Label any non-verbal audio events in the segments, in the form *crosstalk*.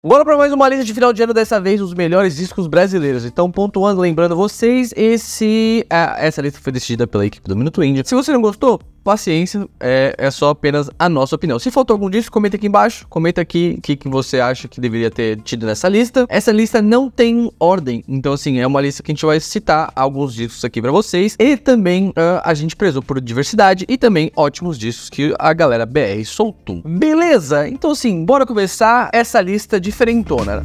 Bora para mais uma lista de final de ano, dessa vez os melhores discos brasileiros. Então, pontuando, lembrando vocês, esse, ah, essa lista foi decidida pela equipe do Minuto Indie. Se você não gostou, paciência, é, é só apenas a nossa opinião. Se faltou algum disso, comenta aqui embaixo, comenta aqui o que, que você acha que deveria ter tido nessa lista. Essa lista não tem ordem, então assim, é uma lista que a gente vai citar alguns discos aqui para vocês. E também uh, a gente prezou por diversidade e também ótimos discos que a galera BR soltou. Beleza? Então assim, bora começar essa lista diferentona.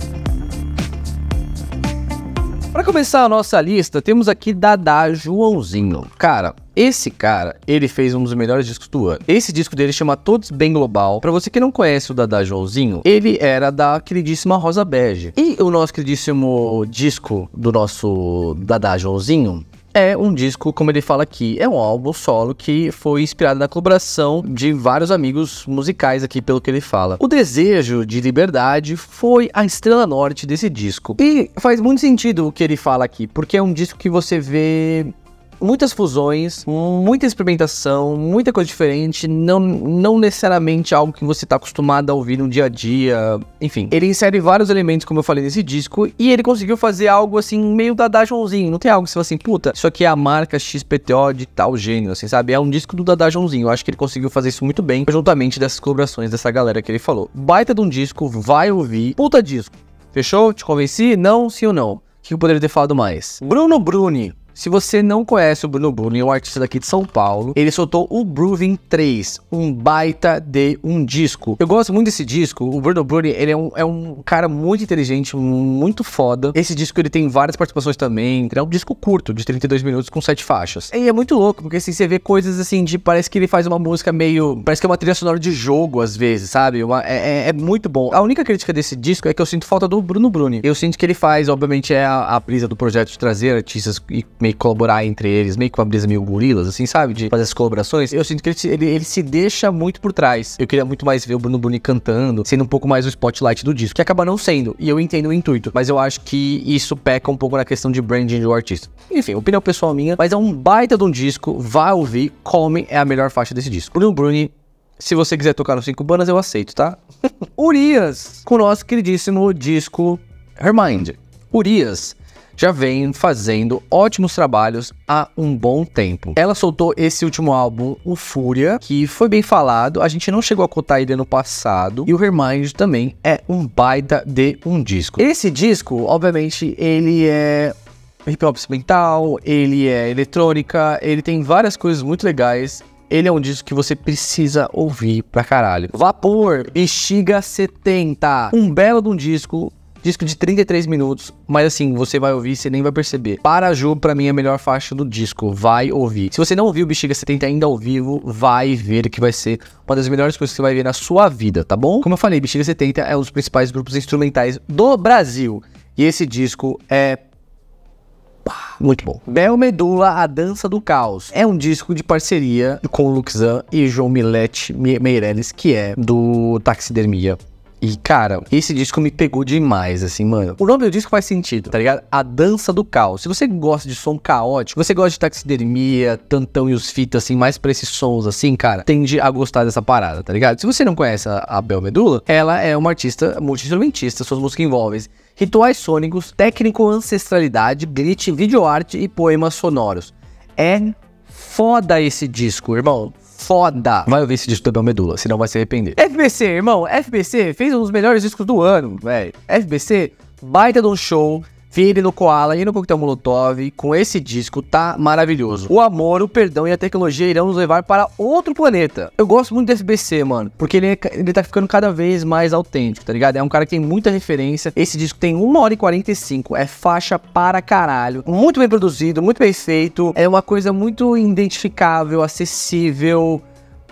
Para começar a nossa lista, temos aqui Dada Joãozinho. Cara, esse cara, ele fez um dos melhores discos do ano. Esse disco dele chama Todos Bem Global. Para você que não conhece o Dada Joãozinho, ele era da queridíssima Rosa Bege. E o nosso queridíssimo disco do nosso Dada Joãozinho é um disco, como ele fala aqui, é um álbum solo que foi inspirado na colaboração de vários amigos musicais aqui, pelo que ele fala. O desejo de liberdade foi a estrela norte desse disco. E faz muito sentido o que ele fala aqui, porque é um disco que você vê muitas fusões, muita experimentação, muita coisa diferente, não, não necessariamente algo que você está acostumado a ouvir no dia a dia, enfim. Ele insere vários elementos, como eu falei, nesse disco, e ele conseguiu fazer algo assim, meio Dada Joãozinho. Não tem algo que você fala assim, puta, isso aqui é a marca XPTO de tal gênio, assim, sabe? É um disco do Dada Joãozinho. Eu acho que ele conseguiu fazer isso muito bem, juntamente dessas colaborações dessa galera que ele falou. Baita de um disco, vai ouvir. Puta disco. Fechou? Te convenci? Não, sim ou não? O que eu poderia ter falado mais? Bruno Bruni, se você não conhece o Bruno Bruno, é um artista daqui de São Paulo, ele soltou o Bruvin 3, um baita de um disco. Eu gosto muito desse disco, o Bruno Bruno, ele é um, é um cara muito inteligente, muito foda. Esse disco, ele tem várias participações também, é um disco curto, de 32 minutos, com 7 faixas. E é muito louco, porque assim, você vê coisas assim, de parece que ele faz uma música meio, parece que é uma trilha sonora de jogo, às vezes, sabe? Uma, é, é, é muito bom. A única crítica desse disco é que eu sinto falta do Bruno Bruni. Eu sinto que ele faz, obviamente, é a, a brisa do projeto de trazer artistas e meio colaborar entre eles, meio que uma brisa meio gorilas, assim, sabe? De fazer as colaborações. Eu sinto que ele, ele, ele se deixa muito por trás. Eu queria muito mais ver o Bruno Bruni cantando, sendo um pouco mais o spotlight do disco, que acaba não sendo. E eu entendo o intuito, mas eu acho que isso peca um pouco na questão de branding do artista. Enfim, opinião pessoal minha, mas é um baita de um disco, vá ouvir, Come é a melhor faixa desse disco. Bruno Bruni se você quiser tocar nos cinco banas, eu aceito, tá? *laughs* Urias, com o nosso queridíssimo disco Hermind. Urias, já vem fazendo ótimos trabalhos há um bom tempo. Ela soltou esse último álbum, o Fúria, que foi bem falado, a gente não chegou a cotar ele no passado, e o Remind também é um baita de um disco. Esse disco, obviamente, ele é hip hop mental, ele é eletrônica, ele tem várias coisas muito legais. Ele é um disco que você precisa ouvir pra caralho. Vapor, Bexiga 70. Um belo de um disco Disco de 33 minutos, mas assim, você vai ouvir, você nem vai perceber. Paraju, pra mim, é a melhor faixa do disco. Vai ouvir. Se você não ouviu Bexiga 70 ainda ao vivo, vai ver que vai ser uma das melhores coisas que você vai ver na sua vida, tá bom? Como eu falei, Bexiga 70 é um dos principais grupos instrumentais do Brasil. E esse disco é muito bom. Bel Medula, A Dança do Caos. É um disco de parceria com Luxan e João Milete Meirelles, que é do Taxidermia e, cara, esse disco me pegou demais, assim, mano. O nome do disco faz sentido, tá ligado? A Dança do Caos. Se você gosta de som caótico, você gosta de taxidermia, tantão e os fitas, assim, mais pra esses sons, assim, cara, tende a gostar dessa parada, tá ligado? Se você não conhece a, a Bel Medula, ela é uma artista multi-instrumentista, suas músicas envolvem rituais sônicos, técnico ancestralidade, glitch, videoarte e poemas sonoros. É foda esse disco, irmão foda. Vai ouvir esse disco do Abel Medula, senão vai se arrepender. FBC, irmão, FBC fez um dos melhores discos do ano, velho. FBC, baita de um show. Vire no Koala e no Coquetel Molotov, com esse disco tá maravilhoso. O amor, o perdão e a tecnologia irão nos levar para outro planeta. Eu gosto muito desse BC, mano, porque ele, é ele tá ficando cada vez mais autêntico, tá ligado? É um cara que tem muita referência. Esse disco tem 1 hora e 45, é faixa para caralho. Muito bem produzido, muito bem feito. É uma coisa muito identificável, acessível,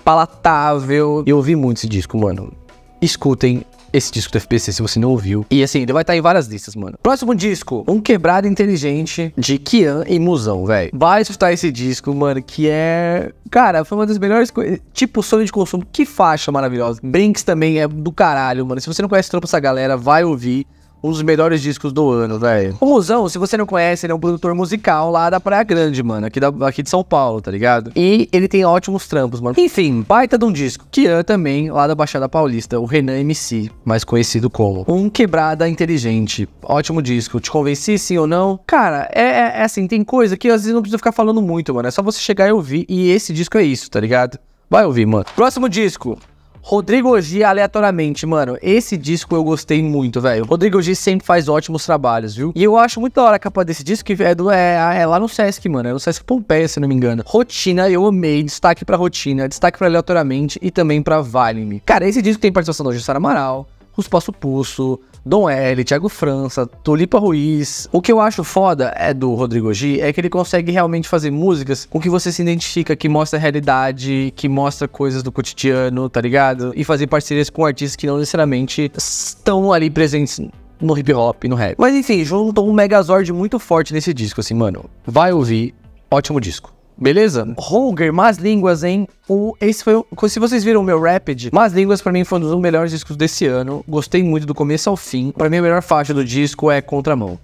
palatável. Eu ouvi muito esse disco, mano. Escutem esse disco do FPC, se você não ouviu. E assim, ele vai estar tá em várias listas, mano. Próximo disco, Um Quebrado Inteligente, de Kian e Musão, velho. Vai escutar esse disco, mano, que é... Cara, foi uma das melhores coisas. Tipo, sonho de consumo, que faixa maravilhosa. Brinks também é do caralho, mano. Se você não conhece tropa essa galera, vai ouvir um dos melhores discos do ano, velho. O Musão, se você não conhece, ele é um produtor musical lá da Praia Grande, mano, aqui, da, aqui de São Paulo, tá ligado? E ele tem ótimos trampos, mano. Enfim, baita de um disco. Kian também, lá da Baixada Paulista, o Renan MC, mais conhecido como Um Quebrada Inteligente. Ótimo disco. Te convenci, sim ou não? Cara, é, é, é assim, tem coisa que às vezes não precisa ficar falando muito, mano. É só você chegar e ouvir. E esse disco é isso, tá ligado? Vai ouvir, mano. Próximo disco, Rodrigo G, aleatoriamente, mano, esse disco eu gostei muito, velho. Rodrigo G sempre faz ótimos trabalhos, viu? E eu acho muito da hora a capa desse disco, que é, do, é, é lá no Sesc, mano. É no Sesc Pompeia, se não me engano. Rotina, eu amei. Destaque pra Rotina, destaque pra Aleatoriamente e também pra Vale-me. Cara, esse disco tem participação do Jussara Amaral, Passo Pulso, Dom L, Thiago França, Tulipa Ruiz. O que eu acho foda é do Rodrigo G é que ele consegue realmente fazer músicas com que você se identifica, que mostra a realidade, que mostra coisas do cotidiano, tá ligado? E fazer parcerias com artistas que não necessariamente estão ali presentes no hip hop, no rap. Mas enfim, juntou um Megazord muito forte nesse disco, assim, mano. Vai ouvir, ótimo disco. Beleza? Holger, Más Línguas, hein? O, esse foi o, Se vocês viram o meu Rapid, Más Línguas para mim foi um dos melhores discos desse ano. Gostei muito do começo ao fim. Para mim, a melhor faixa do disco é Contramão.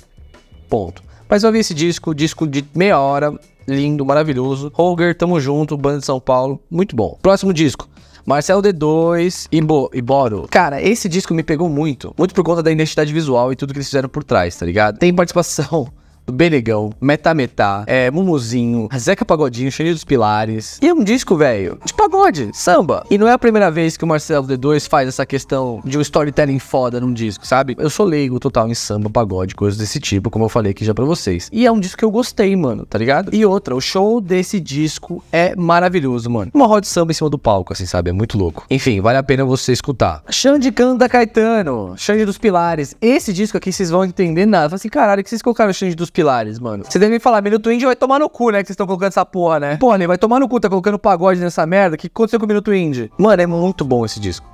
Ponto. Mas eu vi esse disco, disco de meia hora, lindo, maravilhoso. Holger, tamo junto, banda de São Paulo, muito bom. Próximo disco. Marcel D2 e, Bo, e Boro. Cara, esse disco me pegou muito. Muito por conta da identidade visual e tudo que eles fizeram por trás, tá ligado? Tem participação Benegão, Metametá, é, Mumuzinho, Zeca Pagodinho, Cheio dos Pilares. E é um disco, velho, de pagode, samba. E não é a primeira vez que o Marcelo D2 faz essa questão de um storytelling foda num disco, sabe? Eu sou leigo total em samba, pagode, coisas desse tipo, como eu falei aqui já pra vocês. E é um disco que eu gostei, mano, tá ligado? E outra, o show desse disco é maravilhoso, mano. Uma roda de samba em cima do palco, assim, sabe? É muito louco. Enfim, vale a pena você escutar. Xande Canta Caetano, Xande dos Pilares. Esse disco aqui vocês vão entender nada. Fala assim, caralho, que vocês colocaram Xande dos pilares, mano. Você deve me falar, Minuto indie vai tomar no cu, né? Que vocês estão colocando essa porra, né? Porra, nem vai tomar no cu, tá colocando pagode nessa merda. O que aconteceu com o Minuto Indie? Mano, é muito bom esse disco.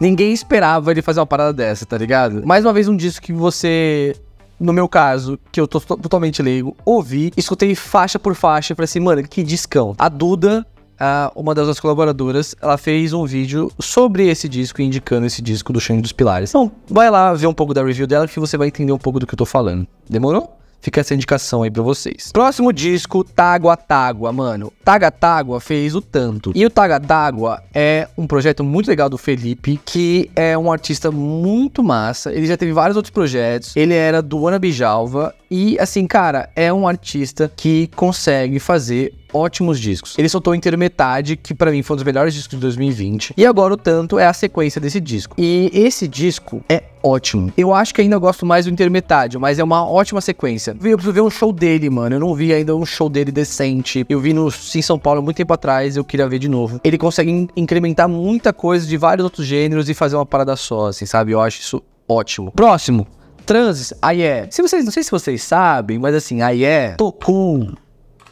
Ninguém esperava ele fazer uma parada dessa, tá ligado? Mais uma vez, um disco que você no meu caso, que eu tô totalmente leigo, ouvi, escutei faixa por faixa, falei assim, mano, que discão. A Duda, uma das nossas colaboradoras, ela fez um vídeo sobre esse disco, indicando esse disco do Xande dos Pilares. Então, vai lá ver um pouco da review dela que você vai entender um pouco do que eu tô falando. Demorou? Fica essa indicação aí pra vocês. Próximo disco, Tágua Tágua, mano. Taga Tágua fez o tanto. E o Taga Tágua é um projeto muito legal do Felipe, que é um artista muito massa. Ele já teve vários outros projetos. Ele era do Ana Bijalva e assim, cara, é um artista que consegue fazer ótimos discos. Ele soltou Intermetade, que para mim foi um dos melhores discos de 2020, e agora o Tanto é a sequência desse disco. E esse disco é ótimo. Eu acho que ainda gosto mais do Intermetade, mas é uma ótima sequência. Eu preciso ver um show dele, mano. Eu não vi ainda um show dele decente. Eu vi no Sim São Paulo muito tempo atrás, eu queria ver de novo. Ele consegue incrementar muita coisa de vários outros gêneros e fazer uma parada só, assim, sabe? Eu acho isso ótimo. Próximo, transes, a Ye. É, se vocês, não sei se vocês sabem, mas assim, a é. tocou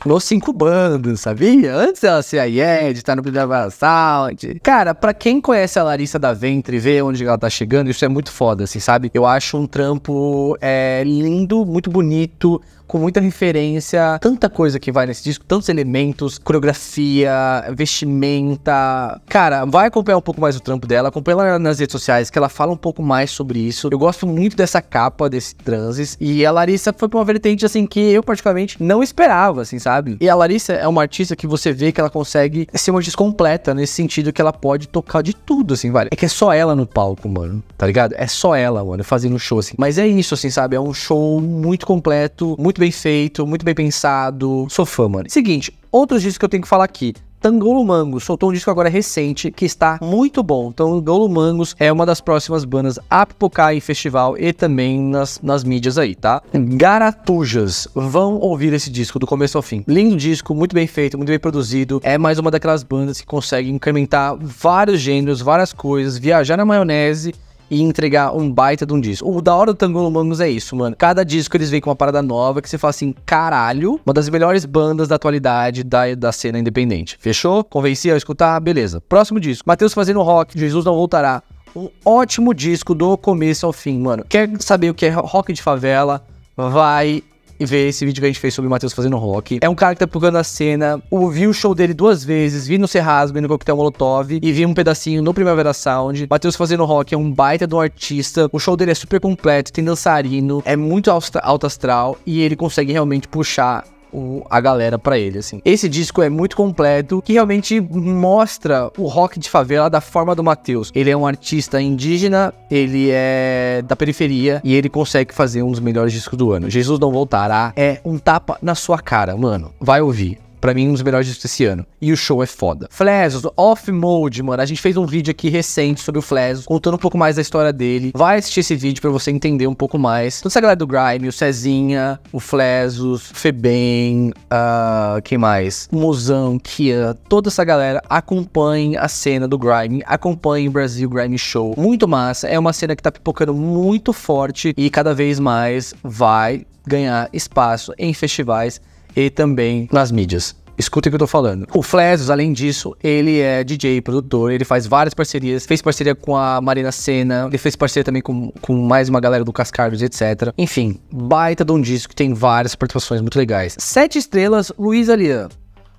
nos cinco bandos, sabia? Antes dela ser a Yed, é, estar tá no primeiro Sound. Cara, pra quem conhece a Larissa da Ventre e vê onde ela tá chegando, isso é muito foda, assim, sabe? Eu acho um trampo é, lindo, muito bonito com muita referência, tanta coisa que vai nesse disco, tantos elementos, coreografia, vestimenta. Cara, vai acompanhar um pouco mais o trampo dela, acompanha ela nas redes sociais, que ela fala um pouco mais sobre isso. Eu gosto muito dessa capa, desse transes, e a Larissa foi pra uma vertente, assim, que eu particularmente não esperava, assim, sabe? E a Larissa é uma artista que você vê que ela consegue ser uma artista completa, nesse sentido que ela pode tocar de tudo, assim, vale. É que é só ela no palco, mano, tá ligado? É só ela, mano, fazendo show, assim. Mas é isso, assim, sabe? É um show muito completo, muito muito bem feito, muito bem pensado. Sou fã, mano. Seguinte, outros discos que eu tenho que falar aqui. Tangolo Mangos soltou um disco agora recente que está muito bom. Tangolo Mangos é uma das próximas bandas a pipocar em festival e também nas, nas mídias aí, tá? Garatujas, vão ouvir esse disco do começo ao fim. Lindo disco, muito bem feito, muito bem produzido. É mais uma daquelas bandas que consegue incrementar vários gêneros, várias coisas, viajar na maionese e entregar um baita de um disco. O da hora do Tangolo Mangos é isso, mano. Cada disco eles vêm com uma parada nova que você fala assim, caralho, uma das melhores bandas da atualidade da, da cena independente. Fechou? Convenci a escutar? Beleza. Próximo disco. Matheus fazendo rock, Jesus não voltará. Um ótimo disco do começo ao fim, mano. Quer saber o que é rock de favela? Vai e ver esse vídeo que a gente fez sobre o Matheus fazendo rock. É um cara que tá procurando a cena, ouvi o show dele duas vezes, vi no Serrasme, no Coquetel Molotov, e vi um pedacinho no Primavera Sound. Matheus fazendo rock é um baita de um artista, o show dele é super completo, tem dançarino, é muito alto astral, e ele consegue realmente puxar o, a galera para ele, assim. Esse disco é muito completo, que realmente mostra o rock de favela da forma do Matheus. Ele é um artista indígena, ele é da periferia e ele consegue fazer um dos melhores discos do ano. Jesus Não Voltará é um tapa na sua cara, mano. Vai ouvir para mim, um dos melhores discos desse ano. E o show é foda. Flesos off-mode, mano. A gente fez um vídeo aqui recente sobre o Flesos contando um pouco mais da história dele. Vai assistir esse vídeo para você entender um pouco mais. Toda essa galera do Grime, o Cezinha, o Flesos o Febem, uh, quem mais? O Mozão, Kia, toda essa galera acompanhe a cena do Grime, acompanhe o Brasil Grime Show. Muito massa. É uma cena que tá pipocando muito forte e cada vez mais vai ganhar espaço em festivais e também nas mídias. Escuta o que eu tô falando. O Flesos, além disso, ele é DJ, produtor, ele faz várias parcerias. Fez parceria com a Marina Senna, ele fez parceria também com, com mais uma galera do Cascardos, etc. Enfim, baita de um disco que tem várias participações muito legais. Sete estrelas, Luiz Alian.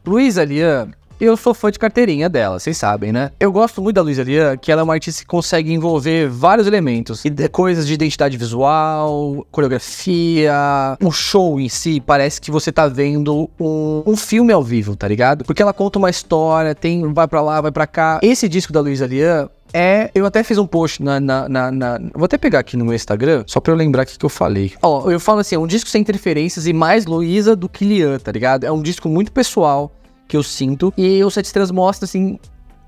Luiz Alian eu sou fã de carteirinha dela, vocês sabem, né? Eu gosto muito da Luísa Lian, que ela é uma artista que consegue envolver vários elementos. E coisas de identidade visual, coreografia, o show em si, parece que você tá vendo um, um filme ao vivo, tá ligado? Porque ela conta uma história, tem vai para lá, vai para cá. Esse disco da Luísa Lian é. Eu até fiz um post na, na, na, na, Vou até pegar aqui no meu Instagram, só pra eu lembrar o que, que eu falei. Ó, eu falo assim: é um disco sem interferências e mais Luísa do que Lian, tá ligado? É um disco muito pessoal, que eu sinto. E o Sete Estrelas mostra, assim,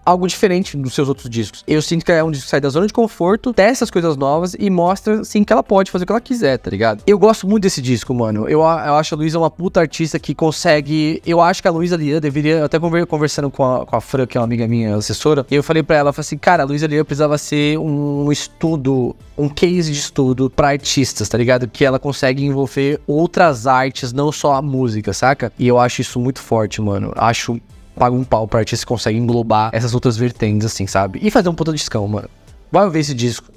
algo diferente dos seus outros discos. Eu sinto que é um disco que sai da zona de conforto, testa as coisas novas e mostra, sim, que ela pode fazer o que ela quiser, tá ligado? Eu gosto muito desse disco, mano. Eu, eu acho a Luísa uma puta artista que consegue. Eu acho que a Luísa Lian deveria. Eu até conversando com a, com a Fran, que é uma amiga minha, assessora, eu falei para ela, eu falei assim, cara, a Luísa Lian precisava ser um estudo, um case de estudo para artistas, tá ligado? Que ela consegue envolver outras artes, não só a música, saca? E eu acho isso muito forte, mano. Acho paga um pau pra artista se consegue englobar essas outras vertentes, assim, sabe? E fazer um puta discão, mano. Vai ver esse disco.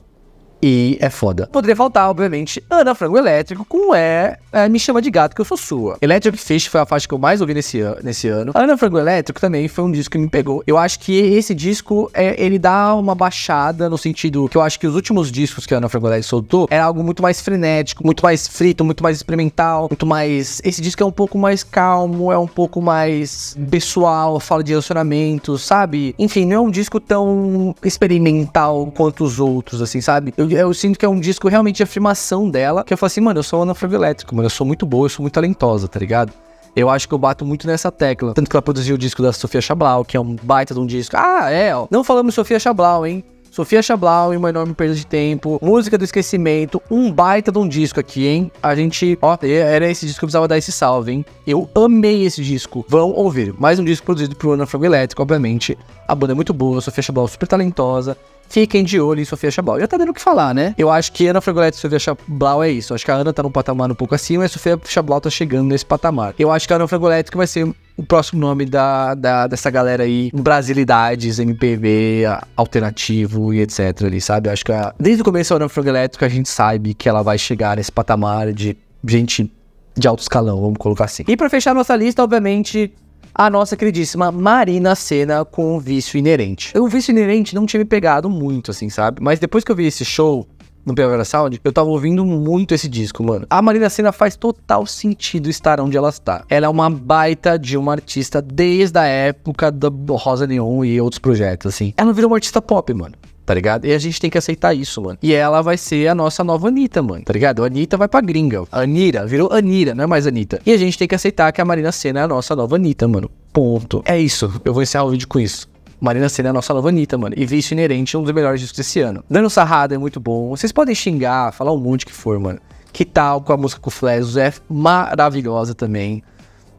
E é foda. Poderia faltar, obviamente, Ana Frango Elétrico com é, é, Me Chama de Gato Que Eu Sou Sua. Electric Fish foi a faixa que eu mais ouvi nesse, nesse ano. Ana Frango Elétrico também foi um disco que me pegou. Eu acho que esse disco, é, ele dá uma baixada no sentido que eu acho que os últimos discos que a Ana Frango Elétrico soltou era algo muito mais frenético, muito mais frito, muito mais experimental, muito mais... Esse disco é um pouco mais calmo, é um pouco mais pessoal, fala de relacionamentos, sabe? Enfim, não é um disco tão experimental quanto os outros, assim, sabe? Eu eu sinto que é um disco realmente de afirmação dela, que eu falo assim, mano, eu sou Ana Elétrico, mano, eu sou muito boa, eu sou muito talentosa, tá ligado? Eu acho que eu bato muito nessa tecla. Tanto que ela produziu o disco da Sofia Chablau, que é um baita de um disco. Ah, é, ó. Não falamos Sofia Chablau, hein? Sofia Chablau em Uma Enorme Perda de Tempo, Música do Esquecimento, um baita de um disco aqui, hein? A gente, ó, era esse disco que eu precisava dar esse salve, hein? Eu amei esse disco, vão ouvir. Mais um disco produzido por Ana Frango Elétrico, obviamente. A banda é muito boa, Sofia Chablau é super talentosa. Fiquem de olho em Sofia Chablau. Já tá dando o que falar, né? Eu acho que Ana Frangoletti e Sofia Chablau é isso. Eu acho que a Ana tá num patamar um pouco acima e Sofia Chablau tá chegando nesse patamar. Eu acho que a Ana Frangoletti que vai ser o próximo nome da, da, dessa galera aí, brasilidades, MPV alternativo e etc ali, sabe? Eu acho que a, desde o começo da Ana que a gente sabe que ela vai chegar nesse patamar de gente de alto escalão, vamos colocar assim. E para fechar nossa lista, obviamente, a nossa queridíssima Marina Senna com o vício inerente. O vício inerente não tinha me pegado muito, assim, sabe? Mas depois que eu vi esse show, no Primavera Sound, eu tava ouvindo muito esse disco, mano. A Marina Senna faz total sentido estar onde ela está. Ela é uma baita de uma artista desde a época da Rosa Neon e outros projetos, assim. Ela virou uma artista pop, mano tá ligado? E a gente tem que aceitar isso, mano. E ela vai ser a nossa nova Anitta, mano, tá ligado? A Anitta vai pra gringa. Anira, virou Anira, não é mais Anitta. E a gente tem que aceitar que a Marina Senna é a nossa nova Anitta, mano. Ponto. É isso. Eu vou encerrar o vídeo com isso. Marina Senna é a nossa Lavanita, mano. E Vício Inerente um dos melhores discos desse ano. Dando Sarrada é muito bom. Vocês podem xingar, falar um monte que for, mano. Que tal com a música com o Flash? É maravilhosa também.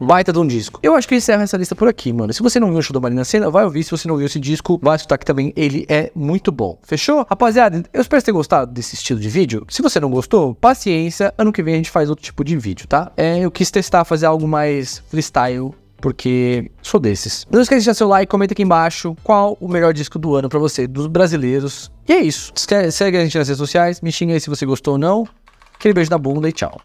Baita de um disco. Eu acho que eu encerro essa lista por aqui, mano. Se você não viu o show do Marina Senna, vai ouvir. Se você não viu esse disco, vai escutar que também ele é muito bom. Fechou? Rapaziada, eu espero ter gostado desse estilo de vídeo. Se você não gostou, paciência. Ano que vem a gente faz outro tipo de vídeo, tá? É, eu quis testar fazer algo mais freestyle porque sou desses. Não esqueça de deixar seu like, comenta aqui embaixo qual o melhor disco do ano para você, dos brasileiros. E é isso. Segue a gente nas redes sociais, me xinga aí se você gostou ou não. Aquele beijo na bunda e tchau.